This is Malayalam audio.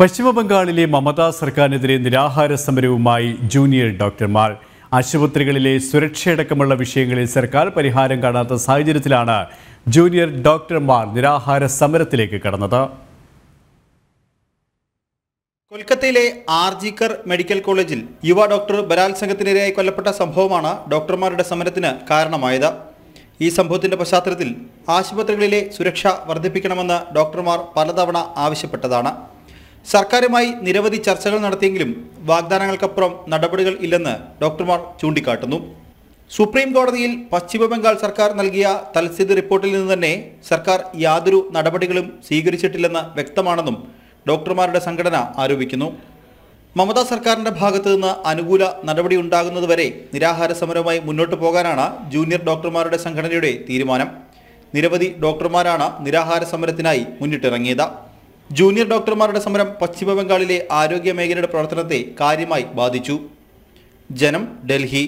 പശ്ചിമബംഗാളിലെ മമതാ സർക്കാരിനെതിരെ നിരാഹാര സമരവുമായി ജൂനിയർ ഡോക്ടർമാർ ആശുപത്രികളിലെ സുരക്ഷയടക്കമുള്ള വിഷയങ്ങളിൽ സർക്കാർ പരിഹാരം കാണാത്ത സാഹചര്യത്തിലാണ് ജൂനിയർ ഡോക്ടർമാർ നിരാഹാര സമരത്തിലേക്ക് കടന്നത് കൊൽക്കത്തയിലെ ആർജിക്കർ മെഡിക്കൽ കോളേജിൽ യുവ ഡോക്ടർ ബലാത്സംഗത്തിനിരയായി കൊല്ലപ്പെട്ട സംഭവമാണ് ഡോക്ടർമാരുടെ സമരത്തിന് കാരണമായത് ഈ സംഭവത്തിന്റെ പശ്ചാത്തലത്തിൽ ആശുപത്രികളിലെ സുരക്ഷ വർദ്ധിപ്പിക്കണമെന്ന് ഡോക്ടർമാർ പലതവണ ആവശ്യപ്പെട്ടതാണ് സർക്കാരുമായി നിരവധി ചർച്ചകൾ നടത്തിയെങ്കിലും വാഗ്ദാനങ്ങൾക്കപ്പുറം നടപടികൾ ഇല്ലെന്ന് ഡോക്ടർമാർ ചൂണ്ടിക്കാട്ടുന്നു സുപ്രീം കോടതിയിൽ പശ്ചിമബംഗാൾ സർക്കാർ നൽകിയ തൽസ്ഥിതി റിപ്പോർട്ടിൽ നിന്ന് തന്നെ സർക്കാർ യാതൊരു നടപടികളും സ്വീകരിച്ചിട്ടില്ലെന്ന് വ്യക്തമാണെന്നും ഡോക്ടർമാരുടെ സംഘടന ആരോപിക്കുന്നു മമതാ സർക്കാരിന്റെ ഭാഗത്തു നിന്ന് അനുകൂല നടപടി ഉണ്ടാകുന്നതുവരെ നിരാഹാര സമരവുമായി മുന്നോട്ടു പോകാനാണ് ജൂനിയർ ഡോക്ടർമാരുടെ സംഘടനയുടെ തീരുമാനം നിരവധി ഡോക്ടർമാരാണ് നിരാഹാര സമരത്തിനായി മുന്നിട്ടിറങ്ങിയത് ജൂനിയർ ഡോക്ടർമാരുടെ സമരം പശ്ചിമബംഗാളിലെ ആരോഗ്യ മേഖലയുടെ പ്രവർത്തനത്തെ കാര്യമായി ബാധിച്ചു ജനം ഡൽഹി